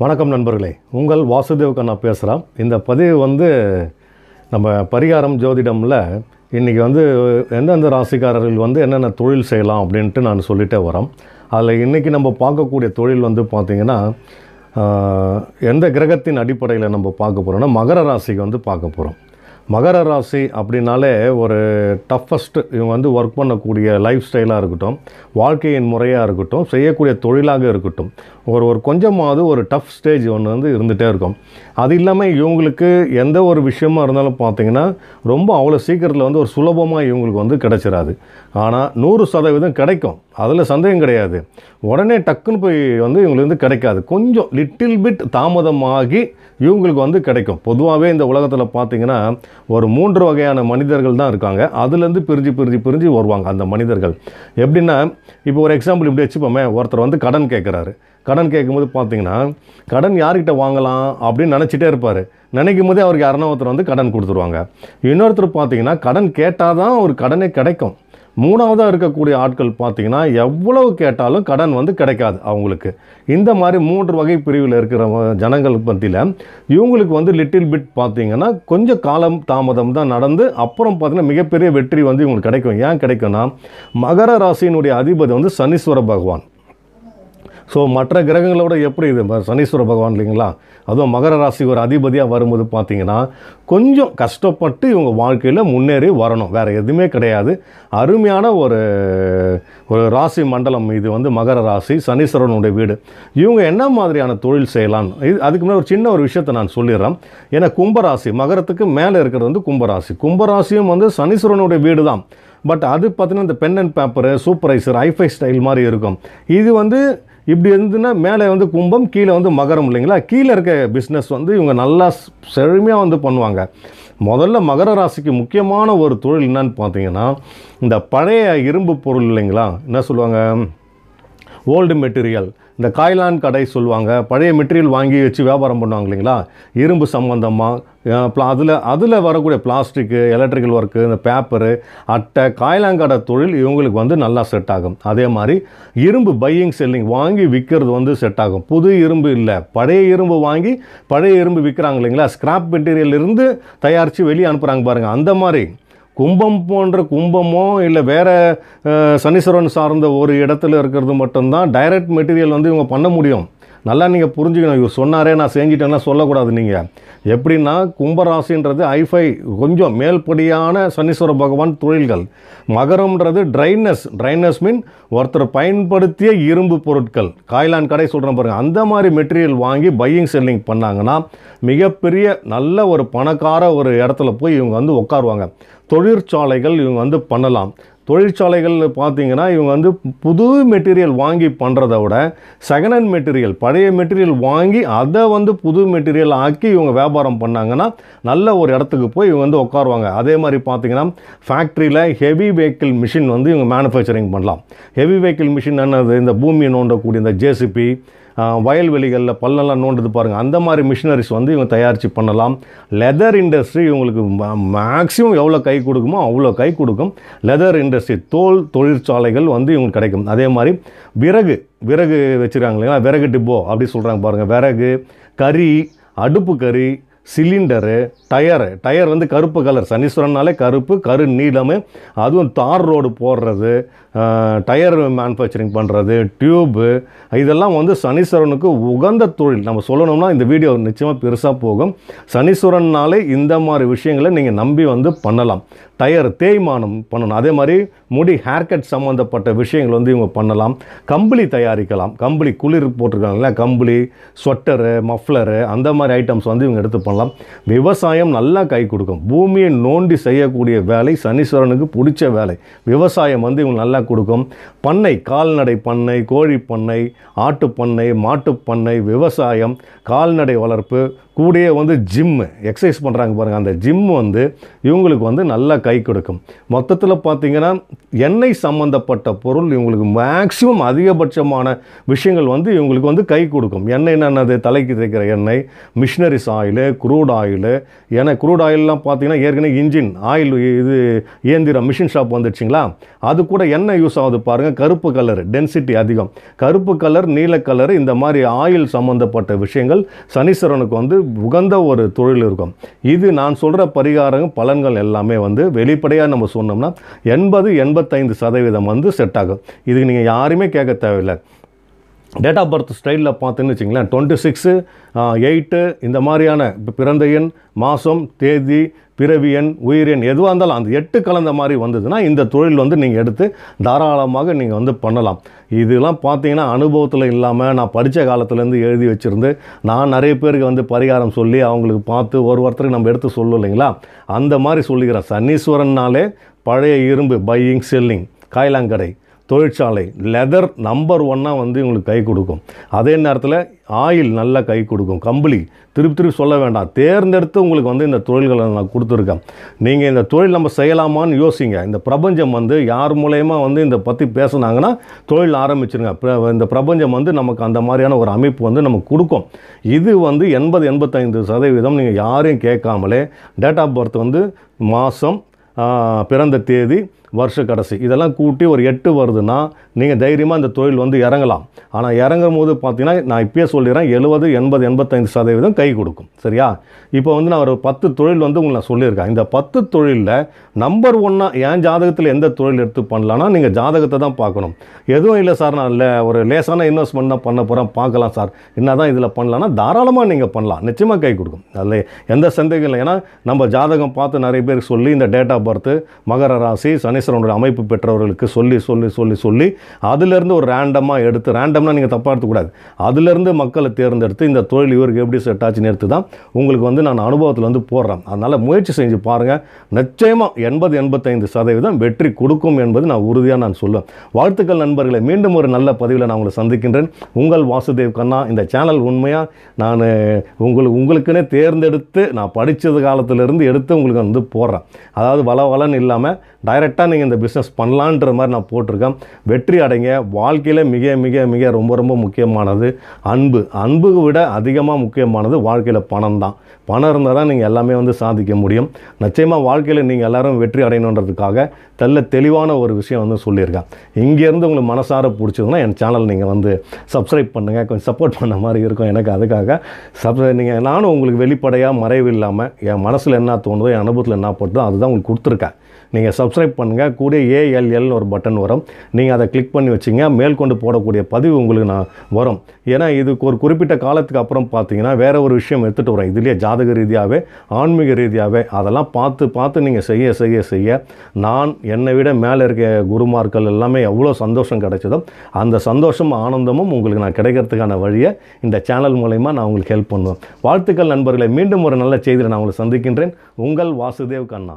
வணக்கம் நண்பர்களே உங்கள் வாசுதேவ் கண்ணா பேசுகிறேன் இந்த பதிவு வந்து நம்ம பரிகாரம் ஜோதிடமில் இன்றைக்கி வந்து எந்தெந்த ராசிக்காரர்கள் வந்து என்னென்ன தொழில் செய்யலாம் அப்படின்ட்டு நான் சொல்லிகிட்டே வரோம் அதில் இன்றைக்கி நம்ம பார்க்கக்கூடிய தொழில் வந்து பார்த்திங்கன்னா எந்த கிரகத்தின் அடிப்படையில் நம்ம பார்க்க போகிறோம்னா மகர ராசிக்கு வந்து பார்க்க போகிறோம் மகர ராசி அப்படின்னாலே ஒரு டஃபஸ்ட்டு இவங்க வந்து ஒர்க் பண்ணக்கூடிய லைஃப் ஸ்டைலாக இருக்கட்டும் வாழ்க்கையின் முறையாக இருக்கட்டும் செய்யக்கூடிய தொழிலாக இருக்கட்டும் ஒரு ஒரு கொஞ்சமாவது ஒரு டஃப் ஸ்டேஜ் ஒன்று வந்து இருந்துகிட்டே இருக்கும் அது இல்லாமல் இவங்களுக்கு எந்த ஒரு விஷயமா இருந்தாலும் பார்த்திங்கன்னா ரொம்ப அவ்வளோ சீக்கிரத்தில் வந்து ஒரு சுலபமாக இவங்களுக்கு வந்து கிடைச்சிடாது ஆனால் நூறு சதவீதம் கிடைக்கும் அதில் சந்தேகம் கிடையாது உடனே டக்குன்னு போய் வந்து இவங்களுக்கு வந்து கிடைக்காது கொஞ்சம் லிட்டில் பிட் தாமதமாகி இவங்களுக்கு வந்து கிடைக்கும் பொதுவாகவே இந்த உலகத்தில் பார்த்திங்கன்னா ஒரு மூன்று வகையான மனிதர்கள் தான் இருக்காங்க அதுலேருந்து பிரிஞ்சு பிரிஞ்சு பிரிஞ்சு வருவாங்க அந்த மனிதர்கள் எப்படின்னா இப்போ ஒரு எக்ஸாம்பிள் இப்படி வச்சுப்போமே ஒருத்தர் வந்து கடன் கேட்குறாரு கடன் கேட்கும்போது பார்த்தீங்கன்னா கடன் யார்கிட்ட வாங்கலாம் அப்படின்னு நினச்சிட்டே இருப்பார் நினைக்கும் போதே அவருக்கு யாருன்னா ஒருத்தர் வந்து கடன் கொடுத்துருவாங்க இன்னொருத்தர் பார்த்தீங்கன்னா கடன் கேட்டால் தான் ஒரு கடனே கிடைக்கும் மூணாவதாக இருக்கக்கூடிய ஆட்கள் பார்த்திங்கன்னா எவ்வளவு கேட்டாலும் கடன் வந்து கிடைக்காது அவங்களுக்கு இந்த மாதிரி மூன்று வகை பிரிவில் இருக்கிற ஜனங்கள் மத்தியில் இவங்களுக்கு வந்து லிட்டில் பிட் பார்த்திங்கன்னா கொஞ்சம் காலம் தாமதம் தான் நடந்து அப்புறம் பார்த்திங்கன்னா மிகப்பெரிய வெற்றி வந்து இவங்களுக்கு கிடைக்கும் ஏன் கிடைக்கும்னா மகர ராசியினுடைய அதிபதி வந்து சனீஸ்வர பகவான் ஸோ மற்ற கிரகங்களோட எப்படி இது சனீஸ்வர பகவான் இல்லைங்களா அதுவும் மகர ராசி ஒரு அதிபதியாக வரும்போது பார்த்தீங்கன்னா கொஞ்சம் கஷ்டப்பட்டு இவங்க வாழ்க்கையில் முன்னேறி வரணும் வேறு எதுவுமே கிடையாது அருமையான ஒரு ஒரு ராசி மண்டலம் இது வந்து மகர ராசி சனீஸ்வரனுடைய வீடு இவங்க என்ன மாதிரியான தொழில் செய்யலாம் இது அதுக்கு முன்னாடி ஒரு சின்ன ஒரு விஷயத்தை நான் சொல்லிடுறேன் ஏன்னா கும்பராசி மகரத்துக்கு மேலே இருக்கிறது வந்து கும்பராசி கும்பராசியும் வந்து சனீஸ்வரனுடைய வீடு தான் பட் அது பார்த்தீங்கன்னா இந்த பென் அண்ட் பேப்பரு சூப்பரைசர் ஐஃபை ஸ்டைல் மாதிரி இருக்கும் இது வந்து இப்படி இருந்துன்னா மேலே வந்து கும்பம் கீழே வந்து மகரம் இல்லைங்களா கீழே இருக்க பிஸ்னஸ் வந்து இவங்க நல்லா செழுமையாக வந்து பண்ணுவாங்க முதல்ல மகர ராசிக்கு முக்கியமான ஒரு தொழில் என்னன்னு பார்த்தீங்கன்னா இந்த பழைய இரும்பு பொருள் இல்லைங்களா என்ன சொல்லுவாங்க ஓல்டு மெட்டீரியல் இந்த காய்லான் கடை சொல்லுவாங்க பழைய மெட்டீரியல் வாங்கி வச்சு வியாபாரம் பண்ணுவாங்க இல்லைங்களா இரும்பு சம்மந்தமாக அதில் அதில் வரக்கூடிய பிளாஸ்டிக்கு எலக்ட்ரிக்கல் ஒர்க்கு இந்த பேப்பரு அட்டை காய்லாங்கடை தொழில் இவங்களுக்கு வந்து நல்லா செட் ஆகும் அதே மாதிரி இரும்பு பையிங் செல்லிங் வாங்கி விற்கிறது வந்து செட் ஆகும் புது இரும்பு இல்லை பழைய இரும்பு வாங்கி பழைய இரும்பு விற்கிறாங்க இல்லைங்களா ஸ்கிராப் மெட்டீரியல் இருந்து தயாரித்து வெளியே அனுப்புகிறாங்க பாருங்கள் அந்த மாதிரி கும்பம் போன்ற கும்பமோ இல்லை வேறு சனீஸ்வரன் சார்ந்த ஒரு இடத்துல இருக்கிறது மட்டும்தான் டைரக்ட் மெட்டீரியல் வந்து இவங்க பண்ண முடியும் நல்லா நீங்கள் புரிஞ்சுக்கணும் இவர் சொன்னாரே நான் செஞ்சிட்டேன்னா சொல்லக்கூடாது நீங்கள் எப்படின்னா கும்பராசின்றது ஐஃபை கொஞ்சம் மேல்படியான சனீஸ்வர பகவான் தொழில்கள் மகரம்ன்றது ட்ரைனஸ் ட்ரைனஸ் மீன் ஒருத்தர் பயன்படுத்திய இரும்பு பொருட்கள் காய்லான் கடை சொல்கிறேன் பாருங்கள் அந்த மாதிரி மெட்டீரியல் வாங்கி பையிங் செல்லிங் பண்ணாங்கன்னா மிகப்பெரிய நல்ல ஒரு பணக்கார ஒரு இடத்துல போய் இவங்க வந்து உட்காருவாங்க தொழிற்சாலைகள் இவங்க வந்து பண்ணலாம் தொழிற்சாலைகள் பார்த்திங்கன்னா இவங்க வந்து புது மெட்டீரியல் வாங்கி பண்ணுறத விட செகண்ட் ஹேண்ட் மெட்டீரியல் பழைய மெட்டீரியல் வாங்கி அதை வந்து புது மெட்டீரியல் ஆக்கி இவங்க வியாபாரம் பண்ணாங்கன்னா நல்ல ஒரு இடத்துக்கு போய் இவங்க வந்து உட்காருவாங்க அதே மாதிரி பார்த்திங்கன்னா ஃபேக்ட்ரியில் ஹெவி வெஹிக்கிள் மிஷின் வந்து இவங்க மேனுஃபேக்சரிங் பண்ணலாம் ஹெவி வெஹிக்கிள் மிஷின் என்னது இந்த பூமியை நோண்டக்கூடிய இந்த ஜேசிபி வயல்வெளிகளில் பல்லெல்லாம் நோண்டுது பாருங்கள் அந்த மாதிரி மிஷினரிஸ் வந்து இவங்க தயாரித்து பண்ணலாம் லெதர் இண்டஸ்ட்ரி இவங்களுக்கு மேக்ஸிமம் எவ்வளோ கை கொடுக்குமோ அவ்வளோ கை கொடுக்கும் லெதர் இண்டஸ்ட்ரி தோல் தொழிற்சாலைகள் வந்து இவங்களுக்கு கிடைக்கும் அதே மாதிரி விறகு விறகு வச்சுருக்காங்க இல்லைங்களா விறகு டிப்போ அப்படி சொல்கிறாங்க பாருங்கள் விறகு கறி அடுப்பு கறி சிலிண்டரு டயரு டயர் வந்து கருப்பு கலர் சனீஸ்வரன்னாலே கருப்பு கரு நீளம் அதுவும் தார் ரோடு போடுறது டயர் மேனுஃபேக்சரிங் பண்ணுறது டியூப்பு இதெல்லாம் வந்து சனீஸ்வரனுக்கு உகந்த தொழில் நம்ம சொல்லணும்னா இந்த வீடியோ நிச்சயமாக பெருசாக போகும் சனீஸ்வரன்னாலே இந்த மாதிரி விஷயங்களை நீங்கள் நம்பி வந்து பண்ணலாம் டயர் தேய்மானம் பண்ணணும் அதே மாதிரி முடி ஹேர்கட் சம்மந்தப்பட்ட விஷயங்கள் வந்து இவங்க பண்ணலாம் கம்பளி தயாரிக்கலாம் கம்பளி குளிர் போட்டிருக்காங்களா கம்பளி ஸ்வெட்டரு மஃப்ளரு அந்த மாதிரி ஐட்டம்ஸ் வந்து இவங்க எடுத்து பண்ணலாம் பண்ணலாம் விவசாயம் நல்லா கை கொடுக்கும் பூமியை நோண்டி செய்யக்கூடிய வேலை சனீஸ்வரனுக்கு பிடிச்ச வேலை விவசாயம் வந்து இவங்க நல்லா கொடுக்கும் பண்ணை கால்நடை பண்ணை கோழி பண்ணை ஆட்டு பண்ணை மாட்டு பண்ணை விவசாயம் கால்நடை வளர்ப்பு கூடிய வந்து ஜிம்மு எக்ஸசைஸ் பண்ணுறாங்க பாருங்கள் அந்த ஜிம் வந்து இவங்களுக்கு வந்து நல்லா கை கொடுக்கும் மொத்தத்தில் பார்த்திங்கன்னா எண்ணெய் சம்மந்தப்பட்ட பொருள் இவங்களுக்கு மேக்ஸிமம் அதிகபட்சமான விஷயங்கள் வந்து இவங்களுக்கு வந்து கை கொடுக்கும் எண்ணெய் என்னென்னது தலைக்கு தேய்க்கிற எண்ணெய் மிஷினரிஸ் ஆயிலு குரூட் ஆயிலு ஏன்னா குரூட் ஆயிலெலாம் பார்த்தீங்கன்னா ஏற்கனவே இன்ஜின் ஆயில் இது இயந்திரம் மிஷின் ஷாப் வந்துடுச்சிங்களா அது கூட என்ன யூஸ் ஆகுது பாருங்கள் கருப்பு கலர் டென்சிட்டி அதிகம் கருப்பு கலர் நீல கலர் இந்த மாதிரி ஆயில் சம்மந்தப்பட்ட விஷயங்கள் சனீஸ்வரனுக்கு வந்து உகந்த ஒரு தொழில் இருக்கும் இது நான் சொல்கிற பரிகாரம் பலன்கள் எல்லாமே வந்து வெளிப்படையாக நம்ம சொன்னோம்னா எண்பது எண்பத்தைந்து சதவீதம் வந்து செட் ஆகும் இதுக்கு நீங்கள் யாருமே கேட்க தேவையில்லை டேட் ஆஃப் பர்த் ஸ்டைலில் பார்த்தீங்கன்னு வச்சிங்களேன் டுவெண்ட்டி சிக்ஸு எயிட்டு இந்த மாதிரியான பிறந்த எண் மாதம் தேதி பிறவி எண் உயிர் எண் எதுவாக இருந்தாலும் அந்த எட்டு கலந்த மாதிரி வந்ததுன்னா இந்த தொழில் வந்து நீங்கள் எடுத்து தாராளமாக நீங்கள் வந்து பண்ணலாம் இதெல்லாம் பார்த்தீங்கன்னா அனுபவத்தில் இல்லாமல் நான் படித்த காலத்துலேருந்து எழுதி வச்சுருந்து நான் நிறைய பேருக்கு வந்து பரிகாரம் சொல்லி அவங்களுக்கு பார்த்து ஒரு ஒருத்தருக்கு நம்ம எடுத்து சொல்லும் இல்லைங்களா அந்த மாதிரி சொல்லுகிறேன் சனீஸ்வரன்னாலே பழைய இரும்பு பையிங் செல்லிங் காய்லாங்கடை தொழிற்சாலை லெதர் நம்பர் ஒன்னாக வந்து இவங்களுக்கு கை கொடுக்கும் அதே நேரத்தில் ஆயில் நல்லா கை கொடுக்கும் கம்பளி திருப்பி திருப்பி சொல்ல வேண்டாம் தேர்ந்தெடுத்து உங்களுக்கு வந்து இந்த தொழில்களை நான் கொடுத்துருக்கேன் நீங்கள் இந்த தொழில் நம்ம செய்யலாமான்னு யோசிங்க இந்த பிரபஞ்சம் வந்து யார் மூலயமா வந்து இந்த பற்றி பேசுனாங்கன்னா தொழில் ஆரம்பிச்சிருங்க இந்த பிரபஞ்சம் வந்து நமக்கு அந்த மாதிரியான ஒரு அமைப்பு வந்து நமக்கு கொடுக்கும் இது வந்து எண்பது எண்பத்தைந்து சதவீதம் நீங்கள் யாரையும் கேட்காமலே டேட் ஆஃப் பர்த் வந்து மாதம் பிறந்த தேதி வருஷ கடைசி இதெல்லாம் கூட்டி ஒரு எட்டு வருதுன்னா நீங்கள் தைரியமாக இந்த தொழில் வந்து இறங்கலாம் ஆனால் இறங்கும் போது பார்த்தீங்கன்னா நான் இப்பயே சொல்லிடுறேன் எழுபது எண்பது எண்பத்தைந்து சதவீதம் கை கொடுக்கும் சரியா இப்போ வந்து நான் ஒரு பத்து தொழில் வந்து உங்களை நான் சொல்லியிருக்கேன் இந்த பத்து தொழிலில் நம்பர் ஒன்னாக என் ஜாதகத்தில் எந்த தொழில் எடுத்து பண்ணலான்னா நீங்கள் ஜாதகத்தை தான் பார்க்கணும் எதுவும் இல்லை சார் நான் இல்லை ஒரு லேசான இன்வெஸ்ட்மெண்ட் தான் பண்ண போகிறேன் பார்க்கலாம் சார் என்ன தான் இதில் பண்ணலான்னா தாராளமாக நீங்கள் பண்ணலாம் நிச்சயமாக கை கொடுக்கும் அதில் எந்த சந்தேகம் இல்லை ஏன்னா நம்ம ஜாதகம் பார்த்து நிறைய பேருக்கு சொல்லி இந்த டேட் ஆஃப் பர்த்து மகர ராசி சனி ஞானேஸ்வரனோட அமைப்பு பெற்றவர்களுக்கு சொல்லி சொல்லி சொல்லி சொல்லி அதிலேருந்து ஒரு ரேண்டமாக எடுத்து ரேண்டம்னால் நீங்கள் தப்பாக எடுத்துக்கூடாது அதுலேருந்து மக்களை தேர்ந்தெடுத்து இந்த தொழில் இவருக்கு எப்படி செட் ஆச்சு எடுத்து தான் உங்களுக்கு வந்து நான் அனுபவத்தில் வந்து போடுறேன் அதனால் முயற்சி செஞ்சு பாருங்கள் நிச்சயமாக எண்பது எண்பத்தைந்து சதவீதம் வெற்றி கொடுக்கும் என்பது நான் உறுதியாக நான் சொல்லுவேன் வாழ்த்துக்கள் நண்பர்களை மீண்டும் ஒரு நல்ல பதிவில் நான் உங்களை சந்திக்கின்றேன் உங்கள் வாசுதேவ் கண்ணா இந்த சேனல் உண்மையாக நான் உங்களுக்கு உங்களுக்குன்னே தேர்ந்தெடுத்து நான் படித்தது காலத்திலிருந்து எடுத்து உங்களுக்கு வந்து போடுறேன் அதாவது வள வளன்னு இல்லாமல் டைரெக்டாக தான் நீங்கள் இந்த பிஸ்னஸ் பண்ணலான்ற மாதிரி நான் போட்டிருக்கேன் வெற்றி அடைங்க வாழ்க்கையில் மிக மிக மிக ரொம்ப ரொம்ப முக்கியமானது அன்பு அன்பு விட அதிகமாக முக்கியமானது வாழ்க்கையில் பணம் தான் பணம் இருந்தால் தான் நீங்கள் எல்லாமே வந்து சாதிக்க முடியும் நிச்சயமாக வாழ்க்கையில் நீங்கள் எல்லோரும் வெற்றி அடையணுன்றதுக்காக தெல்ல தெளிவான ஒரு விஷயம் வந்து சொல்லியிருக்கேன் இங்கேருந்து உங்களுக்கு மனசார பிடிச்சதுன்னா என் சேனல் நீங்கள் வந்து சப்ஸ்கிரைப் பண்ணுங்கள் கொஞ்சம் சப்போர்ட் பண்ண மாதிரி இருக்கும் எனக்கு அதுக்காக சப்ஸ்கிரை நீங்கள் நானும் உங்களுக்கு வெளிப்படையாக மறைவு இல்லாமல் என் மனசில் என்ன தோணுதோ என் அனுபவத்தில் என்ன போட்டதோ அதுதான் உங்களுக்கு கொடுத்துருக்கேன் நீங்கள் சப்ஸ்கிரைப் பண்ணுங்கள் பண்ணுங்கள் கூட ஏஎல்எல்னு ஒரு பட்டன் வரும் நீங்கள் அதை கிளிக் பண்ணி வச்சிங்க மேற்கொண்டு போடக்கூடிய பதிவு உங்களுக்கு நான் வரும் ஏன்னா இதுக்கு ஒரு குறிப்பிட்ட காலத்துக்கு அப்புறம் பார்த்தீங்கன்னா வேறு ஒரு விஷயம் எடுத்துகிட்டு வரோம் இதுலேயே ஜாதக ரீதியாகவே ஆன்மீக ரீதியாகவே அதெல்லாம் பார்த்து பார்த்து நீங்கள் செய்ய செய்ய செய்ய நான் என்னை விட மேலே இருக்க குருமார்கள் எல்லாமே எவ்வளோ சந்தோஷம் கிடைச்சதோ அந்த சந்தோஷம் ஆனந்தமும் உங்களுக்கு நான் கிடைக்கிறதுக்கான வழியை இந்த சேனல் மூலயமா நான் உங்களுக்கு ஹெல்ப் பண்ணுவேன் வாழ்த்துக்கள் நண்பர்களை மீண்டும் ஒரு நல்ல செய்தியில் நான் உங்களை சந்திக்கின்றேன் உங்கள் வாசுதேவ் கண்ணா